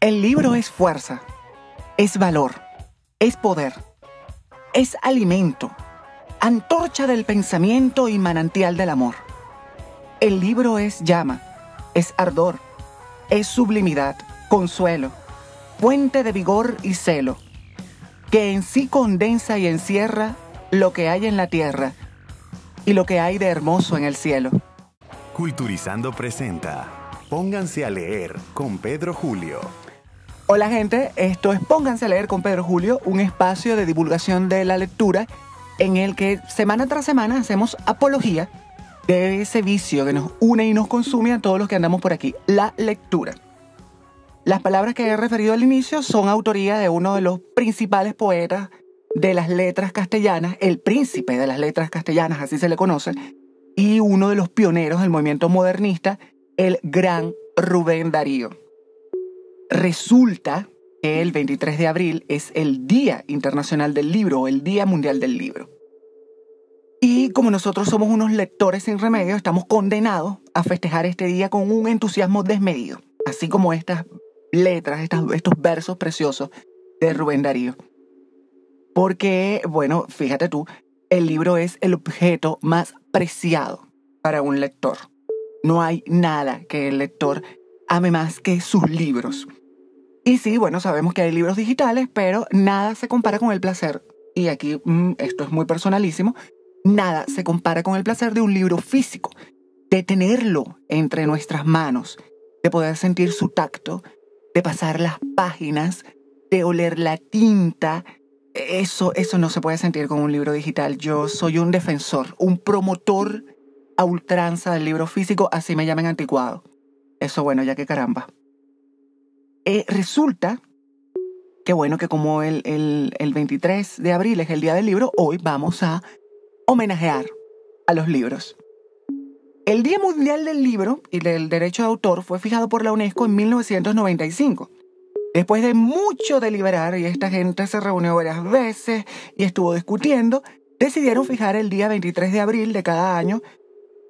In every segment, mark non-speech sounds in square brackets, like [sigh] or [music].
El libro es fuerza, es valor, es poder, es alimento, antorcha del pensamiento y manantial del amor. El libro es llama, es ardor, es sublimidad, consuelo, fuente de vigor y celo, que en sí condensa y encierra lo que hay en la tierra y lo que hay de hermoso en el cielo. Culturizando presenta. Pónganse a leer con Pedro Julio. Hola gente, esto es Pónganse a leer con Pedro Julio, un espacio de divulgación de la lectura en el que semana tras semana hacemos apología de ese vicio que nos une y nos consume a todos los que andamos por aquí, la lectura. Las palabras que he referido al inicio son autoría de uno de los principales poetas de las letras castellanas, el príncipe de las letras castellanas, así se le conoce, y uno de los pioneros del movimiento modernista, el gran Rubén Darío. Resulta que el 23 de abril es el Día Internacional del Libro el Día Mundial del Libro. Y como nosotros somos unos lectores sin remedio, estamos condenados a festejar este día con un entusiasmo desmedido, así como estas letras, estos versos preciosos de Rubén Darío. Porque, bueno, fíjate tú, el libro es el objeto más preciado para un lector. No hay nada que el lector ame más que sus libros. Y sí, bueno, sabemos que hay libros digitales, pero nada se compara con el placer, y aquí mm, esto es muy personalísimo, nada se compara con el placer de un libro físico, de tenerlo entre nuestras manos, de poder sentir su tacto, de pasar las páginas, de oler la tinta. Eso, eso no se puede sentir con un libro digital. Yo soy un defensor, un promotor a ultranza del libro físico, así me llamen anticuado. Eso bueno, ya que caramba. Eh, resulta que, bueno, que como el, el 23 de abril es el Día del Libro, hoy vamos a homenajear a los libros. El Día Mundial del Libro y del Derecho de Autor fue fijado por la UNESCO en 1995. Después de mucho deliberar, y esta gente se reunió varias veces y estuvo discutiendo, decidieron fijar el día 23 de abril de cada año,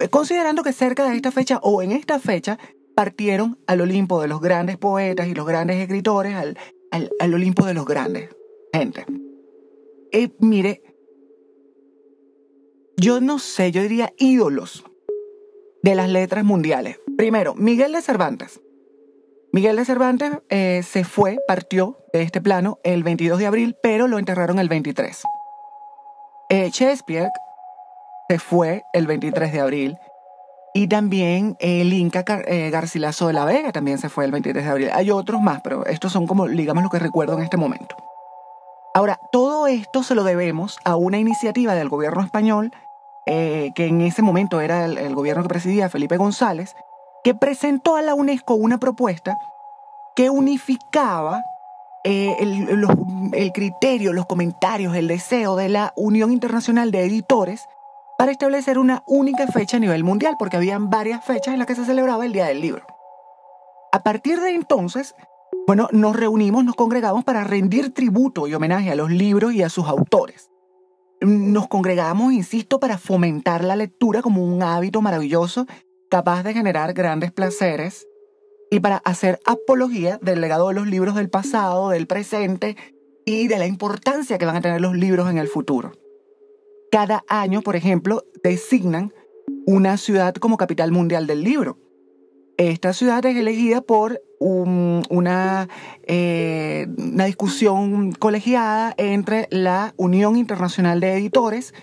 eh, considerando que cerca de esta fecha o en esta fecha partieron al Olimpo de los grandes poetas y los grandes escritores, al, Olimpo de los grandes. Gente. Eh, mire, yo no sé, yo diría ídolos de las letras mundiales. Primero, Miguel de Cervantes. Miguel de Cervantes eh, se fue, partió de este plano el 22 de abril, pero lo enterraron el 23. Eh, Shakespeare se fue el 23 de abril, y también eh, el Inca eh, Garcilaso de la Vega también se fue el 23 de abril. Hay otros más, pero estos son como, digamos, lo que recuerdo en este momento. Ahora, todo esto se lo debemos a una iniciativa del gobierno español, eh, que en ese momento era el, gobierno que presidía Felipe González, que presentó a la UNESCO una propuesta que unificaba el, el, criterio, los comentarios, el deseo de la Unión Internacional de Editores para establecer una única fecha a nivel mundial, porque habían varias fechas en las que se celebraba el Día del Libro. A partir de entonces, bueno, nos reunimos, nos congregamos para rendir tributo y homenaje a los libros y a sus autores. Nos congregamos, insisto, para fomentar la lectura como un hábito maravilloso capaz de generar grandes placeres y para hacer apología del legado de los libros del pasado, del presente y de la importancia que van a tener los libros en el futuro. Cada año, por ejemplo, designan una ciudad como capital mundial del libro. Esta ciudad es elegida por una, eh, una discusión colegiada entre la Unión Internacional de Editores,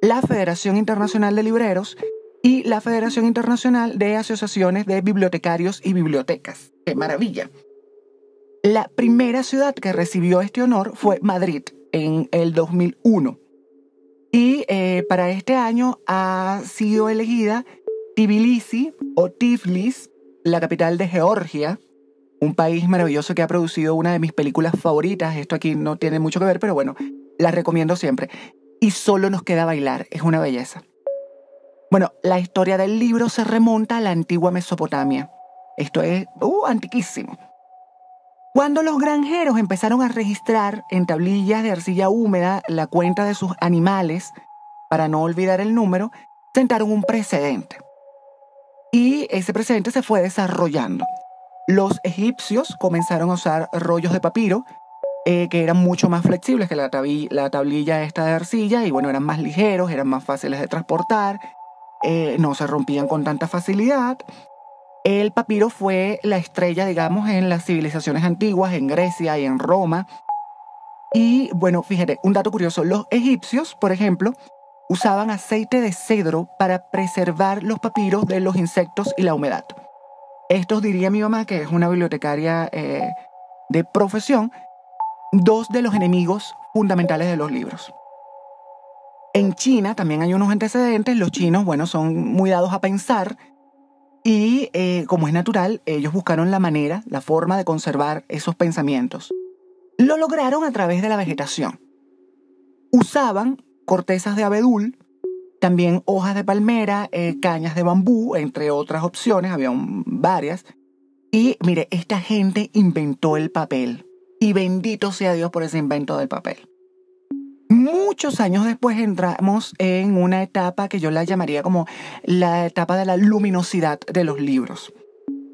la Federación Internacional de Libreros y la Federación Internacional de Asociaciones de Bibliotecarios y Bibliotecas. ¡Qué maravilla! La primera ciudad que recibió este honor fue Madrid en el 2001. Y eh, para este año ha sido elegida Tbilisi o Tiflis, la capital de Georgia, un país maravilloso que ha producido una de mis películas favoritas. Esto aquí no tiene mucho que ver, pero bueno, la recomiendo siempre. Y solo nos queda bailar, es una belleza. Bueno, la historia del libro se remonta a la antigua Mesopotamia. Esto es uh, antiquísimo. Cuando los granjeros empezaron a registrar en tablillas de arcilla húmeda la cuenta de sus animales, para no olvidar el número, sentaron un precedente. Y ese precedente se fue desarrollando. Los egipcios comenzaron a usar rollos de papiro, eh, que eran mucho más flexibles que la, tablilla esta de arcilla, y bueno, eran más ligeros, eran más fáciles de transportar, eh, no se rompían con tanta facilidad, el papiro fue la estrella, digamos, en las civilizaciones antiguas, en Grecia y en Roma. Y bueno, fíjate, un dato curioso, los egipcios, por ejemplo, usaban aceite de cedro para preservar los papiros de los insectos y la humedad. Esto diría mi mamá, que es una bibliotecaria eh, de profesión, dos de los enemigos fundamentales de los libros. En China también hay unos antecedentes, los chinos, bueno, son muy dados a pensar, y eh, como es natural, ellos buscaron la manera, la forma de conservar esos pensamientos. Lo lograron a través de la vegetación. Usaban cortezas de abedul, también hojas de palmera, eh, cañas de bambú, entre otras opciones, había varias. Y mire, esta gente inventó el papel. Y bendito sea Dios por ese invento del papel. Muchos años después entramos en una etapa que yo la llamaría como la etapa de la luminosidad de los libros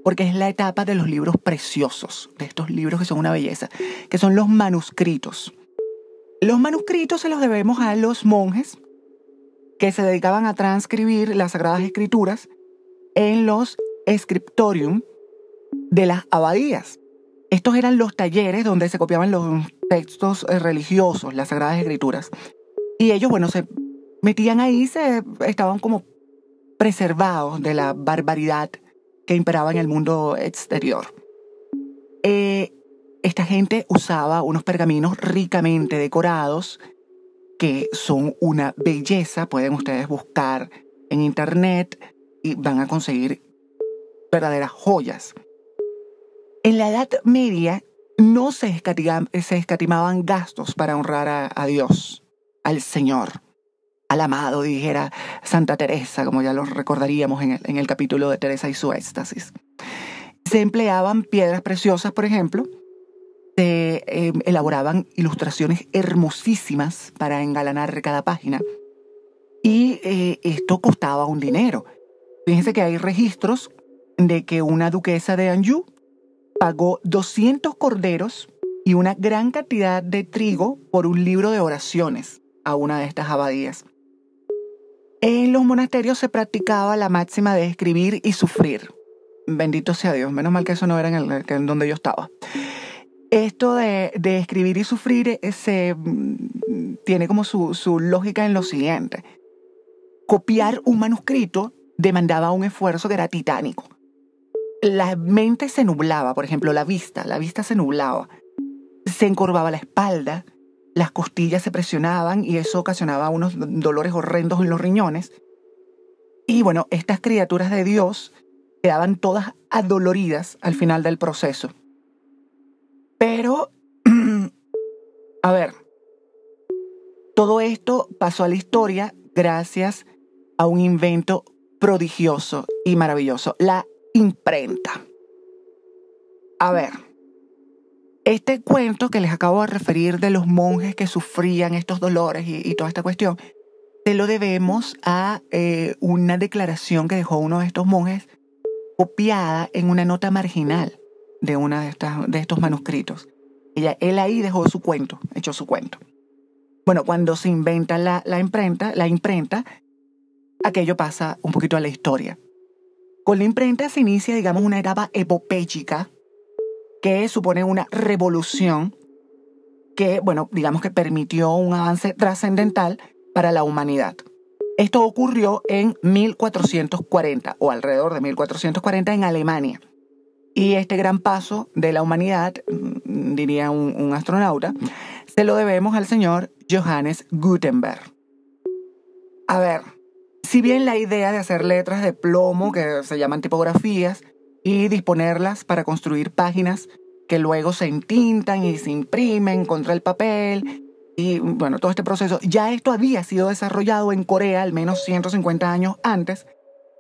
porque es la etapa de los libros preciosos, de estos libros que son una belleza, que son los manuscritos. Los manuscritos se los debemos a los monjes que se dedicaban a transcribir las Sagradas Escrituras en los scriptorium de las abadías. Estos eran los talleres donde se copiaban los textos eh, religiosos, las sagradas escrituras. Y ellos, bueno, se metían ahí, se estaban como preservados de la barbaridad que imperaba en el mundo exterior. Eh, esta gente usaba unos pergaminos ricamente decorados que son una belleza. Pueden ustedes buscar en internet y van a conseguir verdaderas joyas. En la Edad Media no se, escatimaban gastos para honrar a, Dios, al Señor, al amado, dijera Santa Teresa, como ya lo recordaríamos en el, capítulo de Teresa y su éxtasis. Se empleaban piedras preciosas, por ejemplo, se em, elaboraban ilustraciones hermosísimas para engalanar cada página. Y eh, esto costaba un dinero. Fíjense que hay registros de que una duquesa de Anjou pagó 200 corderos y una gran cantidad de trigo por un libro de oraciones a una de estas abadías. En los monasterios se practicaba la máxima de escribir y sufrir. Bendito sea Dios, menos mal que eso no era en, donde yo estaba. Esto de, escribir y sufrir eh, se, mm, tiene como su lógica en lo siguiente. Copiar un manuscrito demandaba un esfuerzo que era titánico la mente se nublaba, por ejemplo, la vista, la vista se nublaba, se encorvaba la espalda, las costillas se presionaban y eso ocasionaba unos dolores horrendos en los riñones. Y bueno, estas criaturas de Dios quedaban todas adoloridas al final del proceso. Pero, [clears throat] a ver, todo esto pasó a la historia gracias a un invento prodigioso y maravilloso, la imprenta. A ver, este cuento que les acabo de referir de los monjes que sufrían estos dolores y, toda esta cuestión, se lo debemos a eh, una declaración que dejó uno de estos monjes copiada en una nota marginal de uno de, de estos manuscritos. Ella, él ahí dejó su cuento, echó su cuento. Bueno, cuando se inventa la imprenta, la imprenta, aquello pasa un poquito a la historia. Con la imprenta se inicia, digamos, una etapa epopéyica que supone una revolución que, bueno, digamos que permitió un avance trascendental para la humanidad. Esto ocurrió en 1440 o alrededor de 1440 en Alemania. Y este gran paso de la humanidad, mm, diría un astronauta, se lo debemos al señor Johannes Gutenberg. A ver, si bien la idea de hacer letras de plomo, que se llaman tipografías, y disponerlas para construir páginas que luego se entintan y se imprimen contra el papel, y bueno, todo este proceso, ya esto había sido desarrollado en Corea al menos 150 años antes,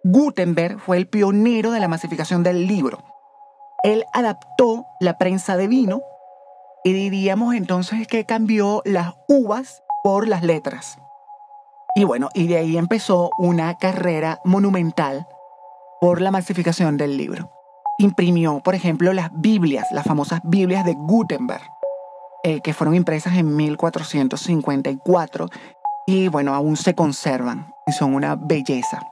Gutenberg fue el pionero de la masificación del libro. Él adaptó la prensa de vino y diríamos entonces que cambió las uvas por las letras. Y bueno, y de ahí empezó una carrera monumental por la masificación del libro. Imprimió, por ejemplo, las Biblias, las famosas Biblias de Gutenberg, eh, que fueron impresas en 1454 y bueno, aún se conservan y son una belleza.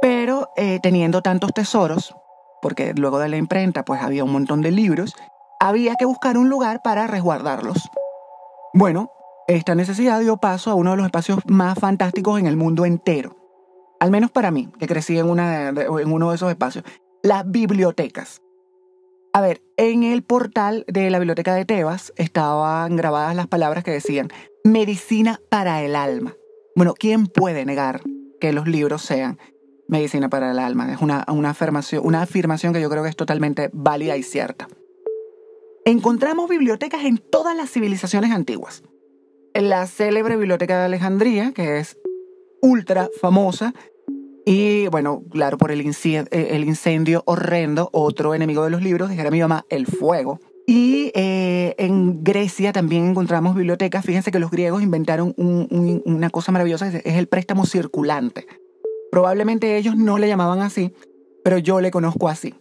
Pero eh, teniendo tantos tesoros, porque luego de la imprenta pues había un montón de libros, había que buscar un lugar para resguardarlos. Bueno, esta necesidad dio paso a uno de los espacios más fantásticos en el mundo entero. Al menos para mí, que crecí en, uno de esos espacios. Las bibliotecas. A ver, en el portal de la biblioteca de Tebas estaban grabadas las palabras que decían, medicina para el alma. Bueno, ¿quién puede negar que los libros sean medicina para el alma? Es una, una afirmación que yo creo que es totalmente válida y cierta. Encontramos bibliotecas en todas las civilizaciones antiguas la célebre Biblioteca de Alejandría, que es ultra famosa. Y bueno, claro, por el, incendio, eh, el incendio horrendo, otro enemigo de los libros, dijera mi mamá, el fuego. Y eh, en Grecia también encontramos bibliotecas. Fíjense que los griegos inventaron una cosa maravillosa, es el préstamo circulante. Probablemente ellos no le llamaban así, pero yo le conozco así.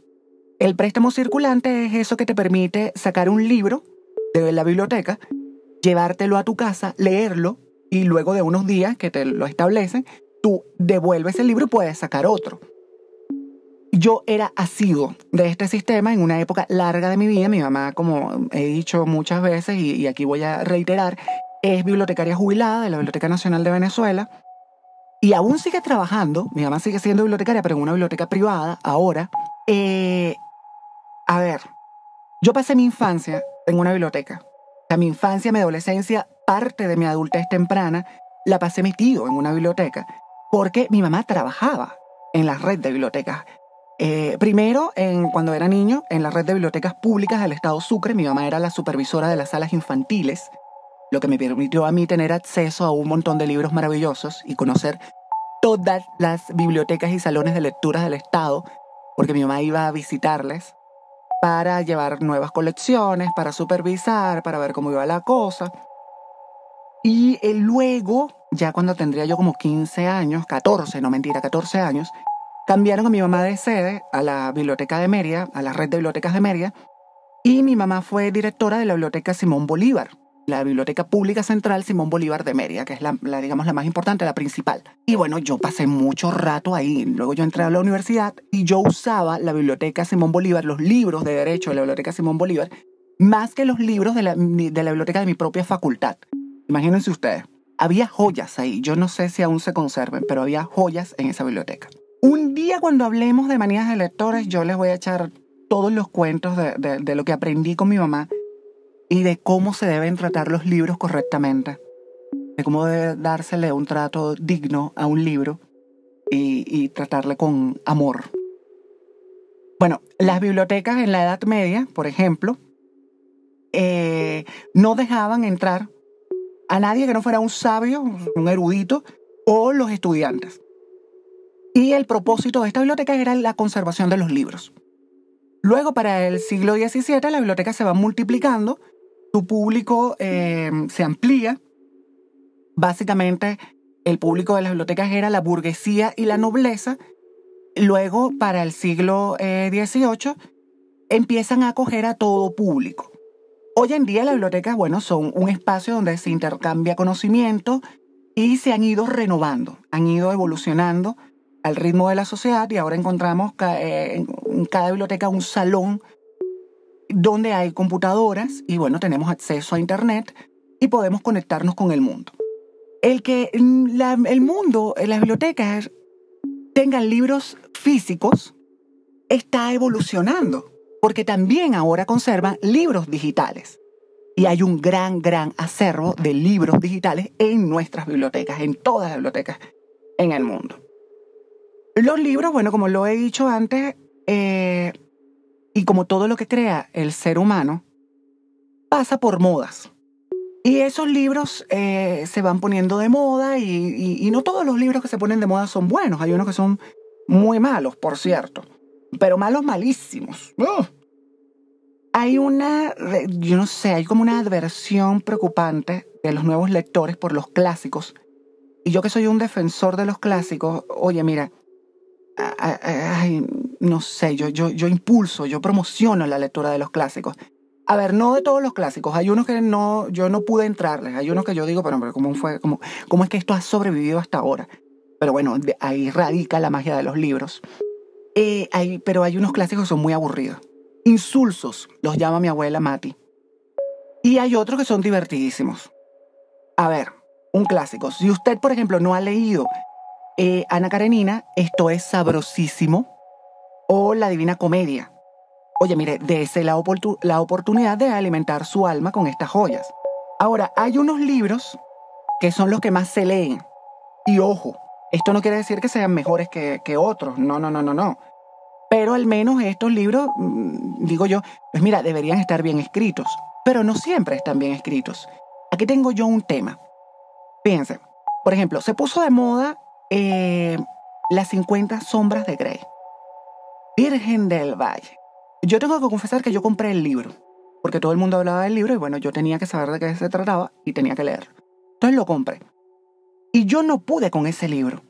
El préstamo circulante es eso que te permite sacar un libro de la biblioteca llevártelo a tu casa, leerlo y luego de unos días que te lo establecen, tú devuelves el libro y puedes sacar otro. Yo era asido de este sistema en una época larga de mi vida. Mi mamá, como he dicho muchas veces y, aquí voy a reiterar, es bibliotecaria jubilada de la Biblioteca Nacional de Venezuela y aún sigue trabajando. Mi mamá sigue siendo bibliotecaria, pero en una biblioteca privada ahora. Eh, a ver, yo pasé mi infancia en una biblioteca. A mi infancia, mi adolescencia, parte de mi adultez temprana, la pasé metido en una biblioteca, porque mi mamá trabajaba en la red de bibliotecas. Eh, primero, en, cuando era niño, en la red de bibliotecas públicas del Estado Sucre, mi mamá era la supervisora de las salas infantiles, lo que me permitió a mí tener acceso a un montón de libros maravillosos y conocer todas las bibliotecas y salones de lecturas del Estado, porque mi mamá iba a visitarles para llevar nuevas colecciones, para supervisar, para ver cómo iba la cosa. Y eh, luego, ya cuando tendría yo como 15 años, 14, no mentira, 14 años, cambiaron a mi mamá de sede a la biblioteca de Mérida, a la red de bibliotecas de Mérida, y mi mamá fue directora de la biblioteca Simón Bolívar, la Biblioteca Pública Central Simón Bolívar de Mérida, que es la, digamos, la más importante, la principal. Y bueno, yo pasé mucho rato ahí. Luego yo entré a la universidad y yo usaba la Biblioteca Simón Bolívar, los libros de Derecho de la Biblioteca Simón Bolívar, más que los libros de la, de la biblioteca de mi propia facultad. Imagínense ustedes. Había joyas ahí, yo no sé si aún se conserven, pero había joyas en esa biblioteca. Un día cuando hablemos de manías de lectores, yo les voy a echar todos los cuentos de, de, lo que aprendí con mi mamá y de cómo se deben tratar los libros correctamente, de cómo debe dársele un trato digno a un libro y, tratarle con amor. Bueno, las bibliotecas en la Edad Media, por ejemplo, eh, no dejaban entrar a nadie que no fuera un sabio, un erudito o los estudiantes. Y el propósito de esta biblioteca era la conservación de los libros. Luego, para el siglo XVII, la biblioteca se va multiplicando público eh, se amplía. Básicamente, el público de las bibliotecas era la burguesía y la nobleza. Luego, para el siglo XVIII, eh, empiezan a acoger a todo público. Hoy en día las bibliotecas, bueno, son un espacio donde se intercambia conocimiento y se han ido renovando, han ido evolucionando al ritmo de la sociedad y ahora encontramos eh, en cada biblioteca un salón donde hay computadoras y bueno, tenemos acceso a Internet y podemos conectarnos con el mundo. El que mm, el mundo, eh, las bibliotecas tengan libros físicos está evolucionando, porque también ahora conservan libros digitales. Y hay un gran, gran acervo de libros digitales en nuestras bibliotecas, en todas las bibliotecas en el mundo. Los libros, bueno, como lo he dicho antes, eh, y como todo lo que crea el ser humano, pasa por modas. Y esos libros eh, se van poniendo de moda y, no todos los libros que se ponen de moda son buenos. Hay unos que son muy malos, por cierto. Pero malos malísimos. ¡Oh! Hay una, yo no sé, hay como una adversión preocupante de los nuevos lectores por los clásicos. Y yo que soy un defensor de los clásicos, oye, mira, no sé, yo, yo, yo impulso, yo promociono la lectura de los clásicos. A ver, no de todos los clásicos. Hay unos que no, yo no pude entrarles. Hay unos que yo digo, pero, hombre, ¿cómo, fue, cómo, ¿cómo es que esto ha sobrevivido hasta ahora? Pero bueno, ahí radica la magia de los libros. Eh, hay, pero hay unos clásicos que son muy aburridos. Insulsos, los llama mi abuela Mati. Y hay otros que son divertidísimos. A ver, un clásico. Si usted, por ejemplo, no ha leído eh, Ana Karenina, esto es sabrosísimo o la Divina Comedia. Oye, mire, dese la, la oportunidad de alimentar su alma con estas joyas. Ahora, hay unos libros que son los que más se leen. Y ojo, esto no quiere decir que sean mejores que, que otros. No, no, no, no, no. Pero al menos estos libros, mm, digo yo, pues mira, deberían estar bien escritos. Pero no siempre están bien escritos. Aquí tengo yo un tema. Fíjense, por ejemplo, se puso de moda eh, las 50 sombras de Grey. Virgen del Valle. Yo tengo que confesar que yo compré el libro, porque todo el mundo hablaba del libro y bueno, yo tenía que saber de qué se trataba y tenía que leer. Entonces lo compré. Y yo no pude con ese libro.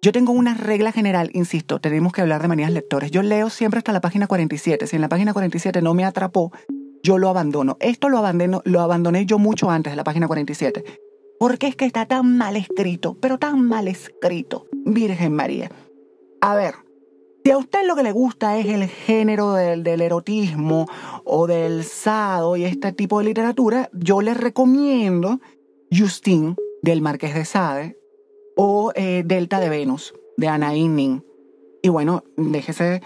Yo tengo una regla general, insisto, tenemos que hablar de manías lectores. Yo leo siempre hasta la página 47. Si en la página 47 no me atrapó, yo lo abandono. Esto lo abandono, lo abandoné yo mucho antes de la página 47. Porque es que está tan mal escrito, pero tan mal escrito. Virgen María. A ver, si a usted lo que le gusta es el género del, erotismo o del sado y este tipo de literatura, yo le recomiendo Justine del Marqués de Sade o eh, Delta de Venus de Ana Inning. Y bueno, déjese eh,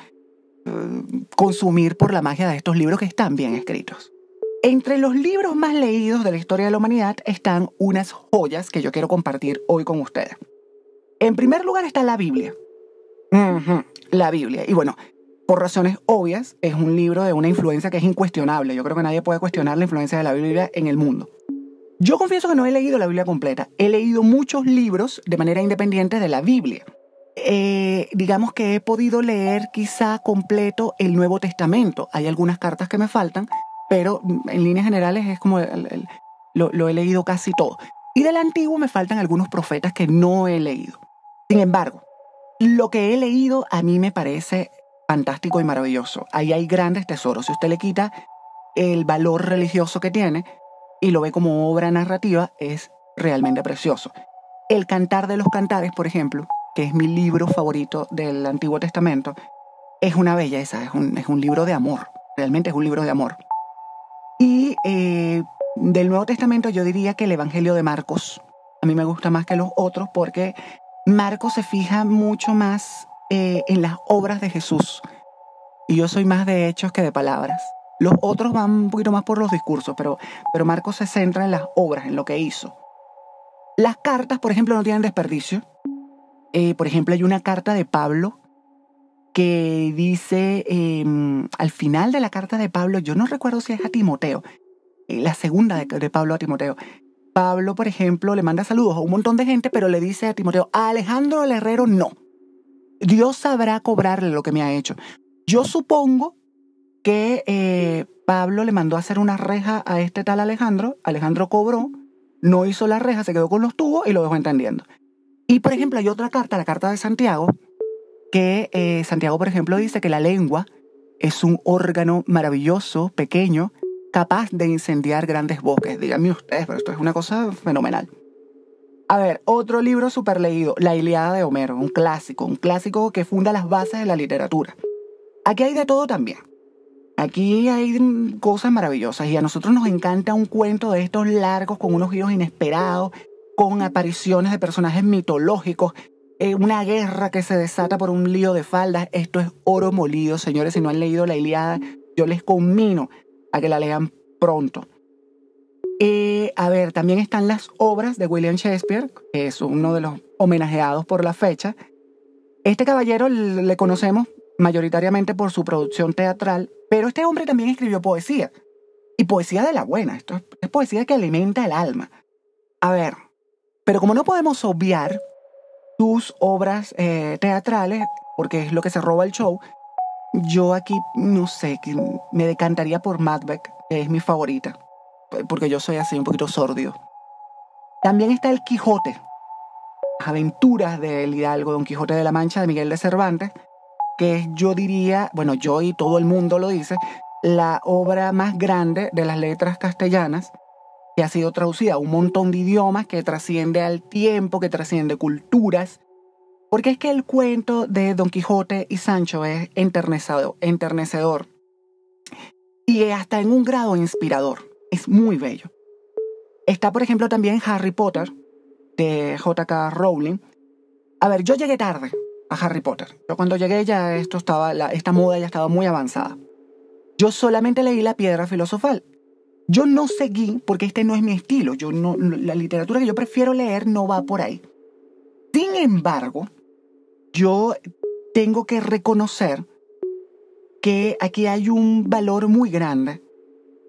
consumir por la magia de estos libros que están bien escritos. Entre los libros más leídos de la historia de la humanidad están unas joyas que yo quiero compartir hoy con ustedes. En primer lugar está la Biblia. La Biblia. Y bueno, por razones obvias, es un libro de una influencia que es incuestionable. Yo creo que nadie puede cuestionar la influencia de la Biblia en el mundo. Yo confieso que no he leído la Biblia completa. He leído muchos libros de manera independiente de la Biblia. Eh, digamos que he podido leer quizá completo el Nuevo Testamento. Hay algunas cartas que me faltan, pero en líneas generales es como lo he leído casi todo. Y del Antiguo me faltan algunos profetas que no he leído. Sin embargo, lo que he leído a mí me parece fantástico y maravilloso. Ahí hay grandes tesoros. Si usted le quita el valor religioso que tiene y lo ve como obra narrativa, es realmente precioso. El Cantar de los Cantares, por ejemplo, que es mi libro favorito del Antiguo Testamento, es una belleza, es un, libro de amor, realmente es un libro de amor. Y eh, del Nuevo Testamento yo diría que el Evangelio de Marcos, a mí me gusta más que los otros porque Marco se fija mucho más eh, en las obras de Jesús. Y yo soy más de hechos que de palabras. Los otros van un poquito más por los discursos, pero, pero Marco se centra en las obras, en lo que hizo. Las cartas, por ejemplo, no tienen desperdicio. Eh, por ejemplo, hay una carta de Pablo que dice, em, al final de la carta de Pablo, yo no recuerdo si es a Timoteo, eh, la segunda de Pablo a Timoteo, Pablo, por ejemplo, le manda saludos a un montón de gente, pero le dice a Timoteo, a Alejandro el Herrero no. Dios sabrá cobrarle lo que me ha hecho. Yo supongo que eh, Pablo le mandó a hacer una reja a este tal Alejandro. Alejandro cobró, no hizo la reja, se quedó con los tubos y lo dejó entendiendo. Y por ejemplo, hay otra carta, la carta de Santiago, que eh, Santiago, por ejemplo, dice que la lengua es un órgano maravilloso, pequeño, capaz de incendiar grandes bosques. Díganme ustedes, pero esto es una cosa fenomenal. A ver, otro libro super leído, La Iliada de Homero, un clásico, un clásico que funda las bases de la literatura. Aquí hay de todo también. Aquí hay cosas maravillosas y a nosotros nos encanta un cuento de estos largos con unos giros inesperados, con apariciones de personajes mitológicos, eh, una guerra que se desata por un lío de faldas. Esto es oro molido, señores, si no han leído La Iliada, yo les comino a que la lean pronto. a ver, también están las obras de William Shakespeare, que es uno de los homenajeados por la fecha. Este caballero le conocemos mayoritariamente por su producción teatral, pero este hombre también escribió poesía. Y poesía de la buena, esto es poesía que alimenta el alma. A ver, pero como no podemos obviar sus obras eh, teatrales, porque es lo que se roba el show, yo aquí, no sé, me decantaría por Madbeck, que es mi favorita, porque yo soy así un poquito sordio. También está El Quijote, las aventuras del hidalgo Don Quijote de la Mancha de Miguel de Cervantes, que es, yo diría, bueno, yo y todo el mundo lo dice, la obra más grande de las letras castellanas que ha sido traducida a un montón de idiomas, que trasciende al tiempo, que trasciende culturas, porque es que el cuento de Don Quijote y Sancho es enternecedor, enternecedor y hasta en un grado inspirador. Es muy bello. Está, por ejemplo, también Harry Potter de J.K. Rowling. A ver, yo llegué tarde a Harry Potter. Yo cuando llegué ya esto estaba, esta moda ya estaba muy avanzada. Yo solamente leí La Piedra Filosofal. Yo no seguí porque este no es mi estilo. Yo no, la literatura que yo prefiero leer no va por ahí. Sin embargo, yo tengo que reconocer que aquí hay un valor muy grande,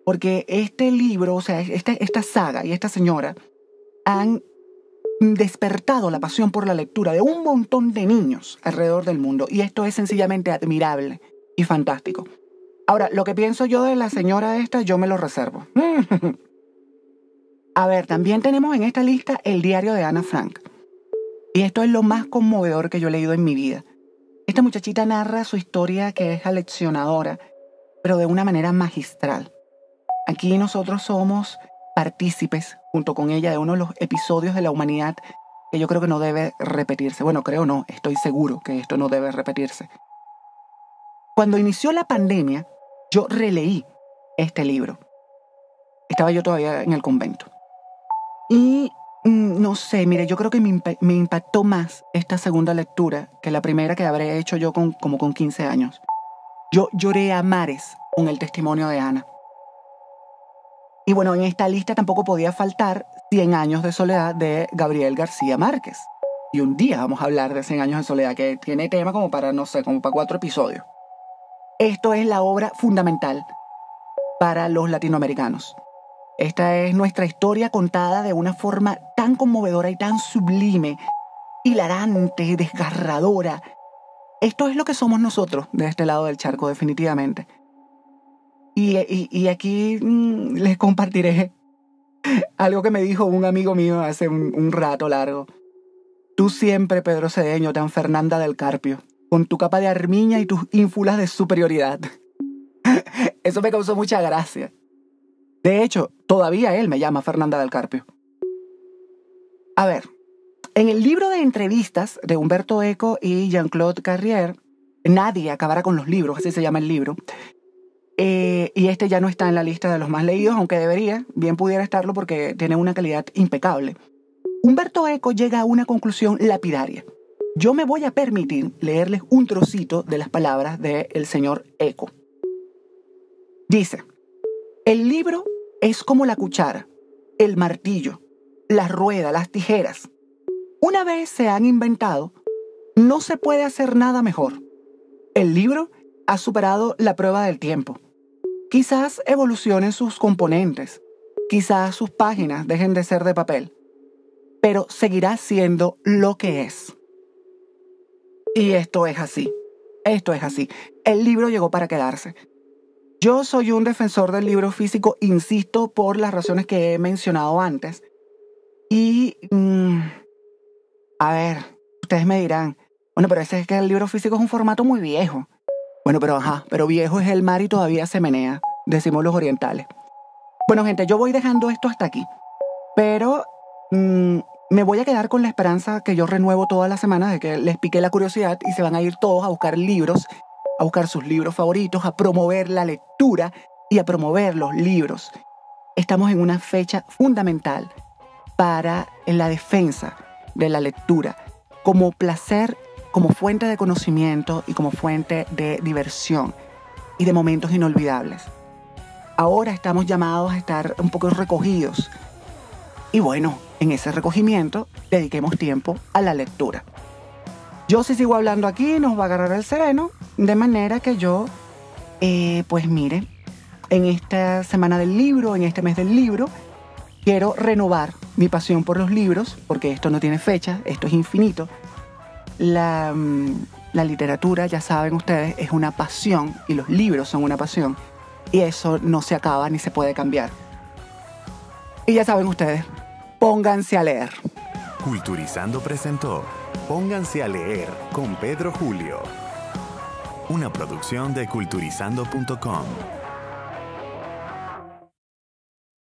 porque este libro, o sea, este, esta, saga y esta señora han despertado la pasión por la lectura de un montón de niños alrededor del mundo, y esto es sencillamente admirable y fantástico. Ahora, lo que pienso yo de la señora esta, yo me lo reservo. [laughs] A ver, también tenemos en esta lista el diario de Ana Frank. Y esto es lo más conmovedor que yo he leído en mi vida. Esta muchachita narra su historia que es aleccionadora, pero de una manera magistral. Aquí nosotros somos partícipes, junto con ella, de uno de los episodios de la humanidad que yo creo que no debe repetirse. Bueno, creo no, estoy seguro que esto no debe repetirse. Cuando inició la pandemia, yo releí este libro. Estaba yo todavía en el convento. Y Mm, no sé, mire, yo creo que me, impactó más esta segunda lectura que la primera que habré hecho yo con, como con 15 años. Yo lloré a mares con el testimonio de Ana. Y bueno, en esta lista tampoco podía faltar 100 años de soledad de Gabriel García Márquez. Y un día vamos a hablar de 100 años de soledad, que tiene tema como para, no sé, como para cuatro episodios. Esto es la obra fundamental para los latinoamericanos. Esta es nuestra historia contada de una forma tan conmovedora y tan sublime, hilarante, desgarradora. Esto es lo que somos nosotros de este lado del charco, definitivamente. Y, y, aquí mm, les compartiré algo que me dijo un amigo mío hace un, rato largo. Tú siempre, Pedro Cedeño, tan Fernanda del Carpio, con tu capa de armiña y tus ínfulas de superioridad. [laughs] Eso me causó mucha gracia. De hecho, todavía él me llama Fernanda del Carpio. A ver, en el libro de entrevistas de Humberto Eco y Jean-Claude Carrier, Nadie acabará con los libros, así se llama el libro, eh, y este ya no está en la lista de los más leídos, aunque debería, bien pudiera estarlo porque tiene una calidad impecable. Humberto Eco llega a una conclusión lapidaria. Yo me voy a permitir leerles un trocito de las palabras del señor Eco. Dice, el libro es como la cuchara, el martillo, la rueda, las tijeras. Una vez se han inventado, no se puede hacer nada mejor. El libro ha superado la prueba del tiempo. Quizás evolucionen sus componentes, quizás sus páginas dejen de ser de papel, pero seguirá siendo lo que es. Y esto es así, esto es así. El libro llegó para quedarse. Yo soy un defensor del libro físico, insisto, por las razones que he mencionado antes. Y, mm, a ver, ustedes me dirán, bueno, pero ese es que el libro físico es un formato muy viejo. Bueno, pero ajá, pero viejo es el mar y todavía se menea, decimos los orientales. Bueno, gente, yo voy dejando esto hasta aquí, pero mm, me voy a quedar con la esperanza que yo renuevo todas las semanas de que les pique la curiosidad y se van a ir todos a buscar libros a buscar sus libros favoritos, a promover la lectura y a promover los libros. Estamos en una fecha fundamental para la defensa de la lectura como placer, como fuente de conocimiento y como fuente de diversión y de momentos inolvidables. Ahora estamos llamados a estar un poco recogidos y bueno, en ese recogimiento dediquemos tiempo a la lectura. Yo si sigo hablando aquí nos va a agarrar el sereno de manera que yo, eh, pues mire, en esta semana del libro, en este mes del libro, quiero renovar mi pasión por los libros, porque esto no tiene fecha, esto es infinito. La, mm, la literatura, ya saben ustedes, es una pasión y los libros son una pasión. Y eso no se acaba ni se puede cambiar. Y ya saben ustedes, pónganse a leer. Culturizando presentó Pónganse a leer con Pedro Julio una producción de culturizando.com.